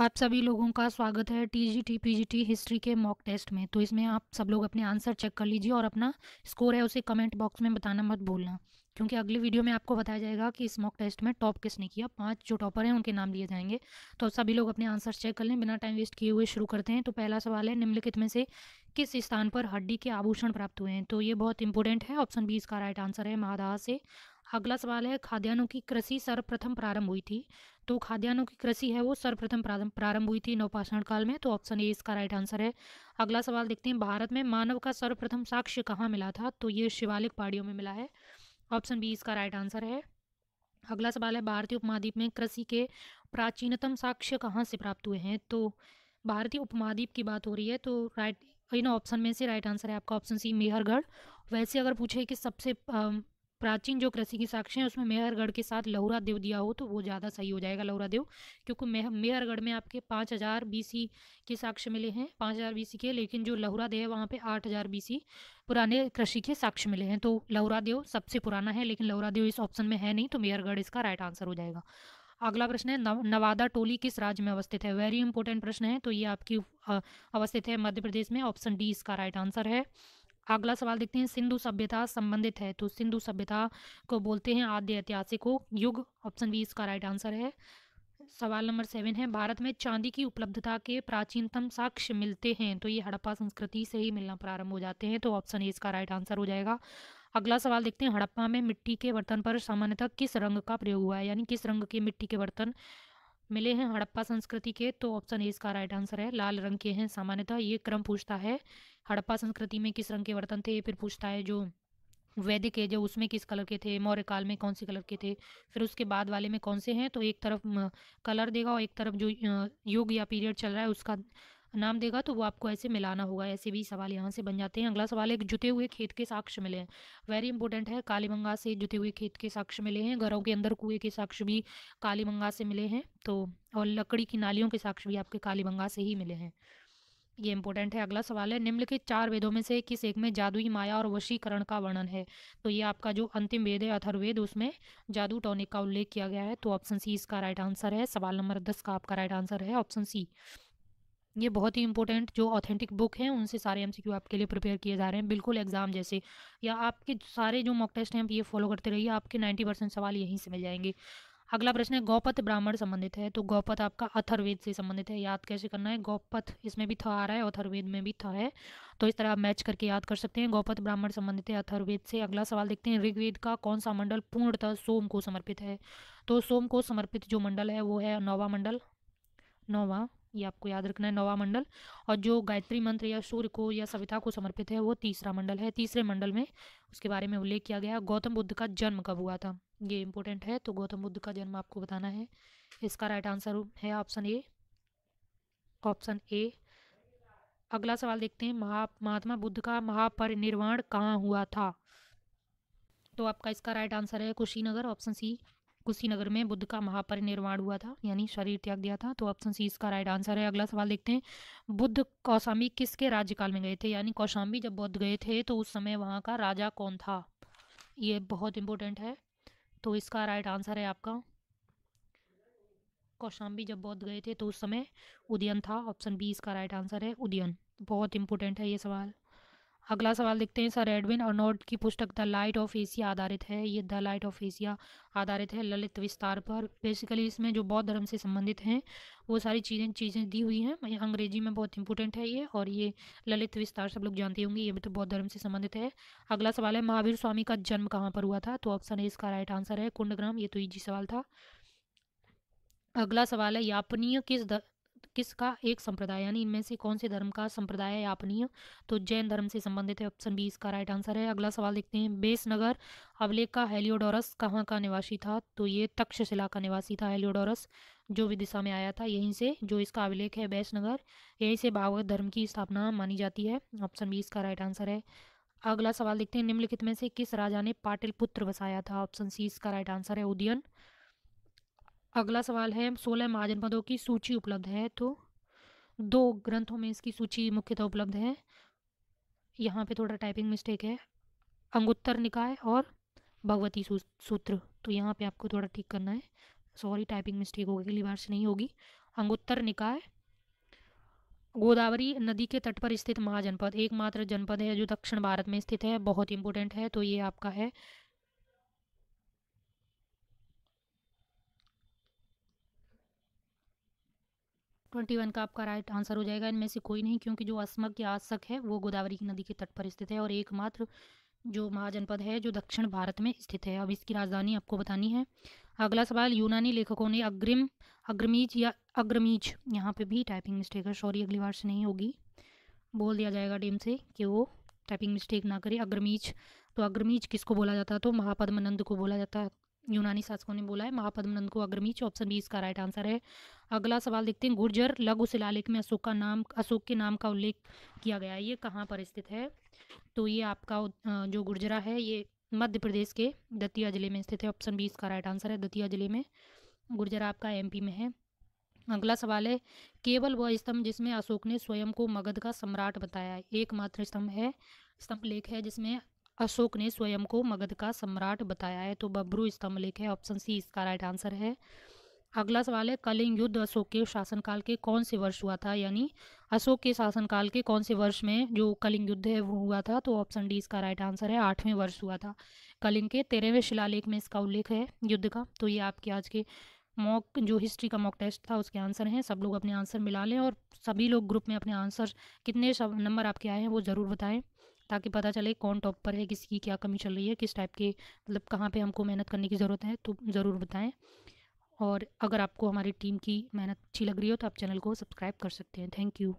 आप सभी लोगों का स्वागत है टीजीटी पीजीटी हिस्ट्री के मॉक टेस्ट में तो इसमें आप सब लोग अपने आंसर चेक कर लीजिए और अपना स्कोर है उसे कमेंट बॉक्स में बताना मत भूलना क्योंकि अगले वीडियो में आपको बताया जाएगा कि इस मॉक टेस्ट में टॉप किसने किया पांच जो टॉपर हैं उनके नाम लिए जाएंगे तो सभी लोग अपने आंसर चेक कर लें बिना टाइम वेस्ट किए हुए शुरू करते हैं तो पहला सवाल है निम्नलिखित में से किस स्थान पर हड्डी के आभूषण प्राप्त हुए हैं तो ये बहुत इंपॉर्टेंट है ऑप्शन बी इसका राइट आंसर है महादाह से अगला सवाल है खाद्यान्नों की कृषि सर्वप्रथम प्रारंभ हुई थी तो खाद्यान्नों की कृषि है वो सर्वप्रथम प्रारंभ हुई थी नवपाषाण काल में तो ऑप्शन ए इसका राइट आंसर है अगला सवाल देखते हैं भारत में मानव का सर्वप्रथम साक्ष्य कहाँ मिला था तो ये शिवालिक पहाड़ियों में मिला है ऑप्शन बी इसका राइट आंसर है अगला सवाल है भारतीय उपमहाद्वीप में कृषि के प्राचीनतम साक्ष्य कहाँ से प्राप्त हुए हैं तो भारतीय उपमहाद्वीप की बात हो रही है तो राइट इन ऑप्शन में से राइट आंसर है आपका ऑप्शन सी मेहरगढ़ वैसे अगर पूछे कि सबसे प्राचीन जो कृषि की साक्ष्य है उसमें मेहरगढ़ के साथ लहुरा देव दिया हो तो वो ज़्यादा सही हो जाएगा लहुरा देव क्योंकि मेहरगढ़ में आपके पाँच हज़ार सी के साक्ष्य मिले हैं पाँच हज़ार सी के लेकिन जो लहुरा देव है वहाँ पे आठ हज़ार सी पुराने कृषि के साक्ष्य मिले हैं तो लहुरा देव सबसे पुराना है लेकिन लहुरा देव इस ऑप्शन में है नहीं तो मेहरगढ़ इसका राइट आंसर हो जाएगा अगला प्रश्न है नव, नवादा टोली किस राज्य में अवस्थित है वेरी इंपॉर्टेंट प्रश्न है तो ये आपकी अवस्थित है मध्य प्रदेश में ऑप्शन डी इसका राइट आंसर है अगला सवाल देखते हैं सिंधु सभ्यता संबंधित है तो सिंधु सभ्यता को बोलते हैं आद्य ऐतिहासिक युग ऑप्शन बी इसका राइट आंसर है सवाल नंबर सेवन है भारत में चांदी की उपलब्धता के प्राचीनतम साक्ष्य मिलते हैं तो ये हड़प्पा संस्कृति से ही मिलना प्रारंभ हो जाते हैं तो ऑप्शन ए इसका राइट आंसर हो जाएगा अगला सवाल देखते हैं हड़प्पा में मिट्टी के बर्तन पर सामान्यतः किस रंग का प्रयोग हुआ है यानी किस रंग के मिट्टी के बर्तन मिले हैं हड़प्पा संस्कृति के तो ऑप्शन ए इसका राइट आंसर है लाल रंग के हैं सामान्यतः ये क्रम पूछता है हड़प्पा संस्कृति में किस रंग के बर्तन थे ये फिर पूछता है जो वैदिक है जो उसमें किस कलर के थे मौर्य काल में कौन से कलर के थे फिर उसके बाद वाले में कौन से हैं तो एक तरफ कलर देगा और एक तरफ जो युग या पीरियड चल रहा है उसका नाम देगा तो वो आपको ऐसे मिलाना होगा ऐसे भी सवाल यहाँ से बन जाते हैं अगला सवाल है जुते हुए खेत के साक्ष्य मिले हैं वेरी इंपॉर्टेंट है कालीबंगा से जुते हुए खेत के साक्ष्य मिले हैं घरों के अंदर कुएं के साक्ष्य भी कालीबंगा से मिले हैं तो और लकड़ी की नालियों के साक्ष्य भी आपके कालीबंगा से ही मिले हैं ये इंपॉर्टेंट है अगला सवाल है निम्नलिखित चार वेदों में से किस एक में जादुई माया और वशीकरण का वर्णन है तो ये आपका जो अंतिम वेद है अथर्वेद उसमें जादू टॉनिक का उल्लेख किया गया है तो ऑप्शन सी इसका राइट आंसर है सवाल नंबर दस का आपका राइट आंसर है ऑप्शन सी ये बहुत ही इंपॉर्टेंट जो ऑथेंटिक बुक हैं उनसे सारे एम आपके लिए प्रिपेयर किए जा रहे हैं बिल्कुल एग्जाम जैसे या आपके सारे जो मॉक टेस्ट हैं आप ये फॉलो करते रहिए आपके नाइन्टी परसेंट सवाल यहीं से मिल जाएंगे अगला प्रश्न है गौपत ब्राह्मण संबंधित है तो गौपथ आपका अथर्वेद से संबंधित है याद कैसे करना है गौपथ इसमें भी थ आ रहा है अथर्वेद में भी थ है तो इस तरह आप मैच करके याद कर सकते हैं गौपत ब्राह्मण संबंधित है अथर्वेद से अगला सवाल देखते हैं ऋग्वेद का कौन सा मंडल पूर्णतः सोम को समर्पित है तो सोम को समर्पित जो मंडल है वो है नौवा मंडल नौवा ये आपको याद रखना है नवा मंडल और जो गायत्री मंत्र या सूर्य को या सविता को समर्पित है वो तीसरा मंडल है तीसरे मंडल में उसके बारे में उल्लेख किया गया गौतम बुद्ध का जन्म कब हुआ था ये इम्पोर्टेंट है तो गौतम बुद्ध का जन्म आपको बताना है इसका राइट आंसर है ऑप्शन ए ऑप्शन ए अगला सवाल देखते हैं महा महात्मा बुद्ध का महापरिनिर्वाण कहाँ हुआ था तो आपका इसका राइट आंसर है कुशीनगर ऑप्शन सी कुशीनगर में बुद्ध का महापरिनिर्वाण हुआ था यानी शरीर त्याग दिया था तो ऑप्शन सी इसका राइट आंसर है अगला सवाल देखते हैं बुद्ध कौशाम्बी किसके राज्यकाल में गए थे यानी कौशाम्बी जब बुद्ध गए थे तो उस समय वहाँ का राजा कौन था ये बहुत इंपॉर्टेंट है तो इसका राइट आंसर है आपका कौशाम्बी जब बौद्ध गए थे तो उस समय उदयन था ऑप्शन बी इसका राइट आंसर है उदयन बहुत इंपॉर्टेंट है ये सवाल अगला सवाल देखते हैं सर एडविन अर्नोड की पुस्तक द लाइट ऑफ एशिया आधारित है ये द लाइट ऑफ एशिया आधारित है ललित विस्तार पर बेसिकली इसमें जो बौद्ध धर्म से संबंधित हैं वो सारी चीज़ें चीज़ें दी हुई हैं अंग्रेजी में बहुत इंपॉर्टेंट है ये और ये ललित विस्तार सब लोग जानते होंगे ये भी तो बौद्ध धर्म से संबंधित है अगला सवाल है महावीर स्वामी का जन्म कहाँ पर हुआ था तो ऑप्शन ए इसका राइट आंसर है कुंडग्राम ये तो ईजी सवाल था अगला सवाल है यापनीय किस किसका एक संप्रदाय यानी इनमें से कौन से धर्म का संप्रदाय है आपनीय तो जैन धर्म से संबंधित है ऑप्शन बी इसका राइट आंसर है अगला सवाल देखते हैं बेसनगर अवलेख का हेलियोडोरस कहाँ का निवासी था तो ये तक्षशिला का निवासी था हेलियोडोरस जो भी दिशा में आया था यहीं से जो इसका अभिलेख है बैसनगर यहीं से भागवत धर्म की स्थापना मानी जाती है ऑप्शन बी इसका राइट आंसर है अगला सवाल देखते हैं निम्नलिखित में से किस राजा ने पाटिल पुत्र बसाया था ऑप्शन सी इसका राइट आंसर है उदयन अगला सवाल है सोलह महाजनपदों की सूची उपलब्ध है तो दो ग्रंथों में इसकी सूची मुख्यतः उपलब्ध है यहाँ पे थोड़ा टाइपिंग मिस्टेक है अंगुत्तर निकाय और भगवती सूत्र तो यहाँ पे आपको थोड़ा ठीक करना है सॉरी टाइपिंग मिस्टेक होगी अगली बार से नहीं होगी अंगुत्तर निकाय गोदावरी नदी के तट पर स्थित महाजनपद एकमात्र जनपद है जो दक्षिण भारत में स्थित है बहुत इंपॉर्टेंट है तो ये आपका है ट्वेंटी वन का आपका राइट आंसर हो जाएगा इनमें से कोई नहीं क्योंकि जो अस्मक या आसक है वो गोदावरी की नदी के तट पर स्थित है और एकमात्र जो महाजनपद है जो दक्षिण भारत में स्थित है अब इसकी राजधानी आपको बतानी है अगला सवाल यूनानी लेखकों ने अग्रिम अग्रमीज या अग्रमीज यहाँ पे भी टाइपिंग मिस्टेक है सॉरी अगली बार से नहीं होगी बोल दिया जाएगा टीम से कि वो टाइपिंग मिस्टेक ना करे अग्रमीज तो अग्रमीज किसको बोला जाता है तो महापद्मनंद को बोला जाता यूनानी शासकों ने बोला है महापद्मनंद को अग्रमीच ऑप्शन बी इसका राइट आंसर है अगला सवाल देखते हैं गुर्जर लघु शिलालेख में अशोक का नाम अशोक के नाम का उल्लेख किया गया है ये कहाँ पर स्थित है तो ये आपका जो गुर्जरा है ये मध्य प्रदेश के दतिया जिले में स्थित है ऑप्शन बी इसका राइट आंसर है दतिया जिले में गुर्जरा आपका एम में है अगला सवाल है केवल वह स्तंभ जिसमें अशोक ने स्वयं को मगध का सम्राट बताया एकमात्र स्तंभ है स्तंभ लेख है जिसमें अशोक ने स्वयं को मगध का सम्राट बताया है तो बब्रू स्तंभ लेख है ऑप्शन सी इसका राइट आंसर है अगला सवाल है कलिंग युद्ध अशोक के शासनकाल के कौन से वर्ष हुआ था यानी अशोक के शासनकाल के कौन से वर्ष में जो कलिंग युद्ध है वो हुआ था तो ऑप्शन डी इसका राइट आंसर है आठवें वर्ष हुआ था कलिंग के तेरहवें शिलालेख में इसका उल्लेख है युद्ध का तो ये आपके आज के मॉक जो हिस्ट्री का मॉक टेस्ट था उसके आंसर हैं सब लोग अपने आंसर मिला लें और सभी लोग ग्रुप में अपने आंसर कितने नंबर आपके आए हैं वो ज़रूर बताएँ ताकि पता चले कौन टॉप पर है किसकी क्या कमी चल रही है किस टाइप के मतलब कहाँ पे हमको मेहनत करने की ज़रूरत है तो ज़रूर बताएं और अगर आपको हमारी टीम की मेहनत अच्छी लग रही हो तो आप चैनल को सब्सक्राइब कर सकते हैं थैंक यू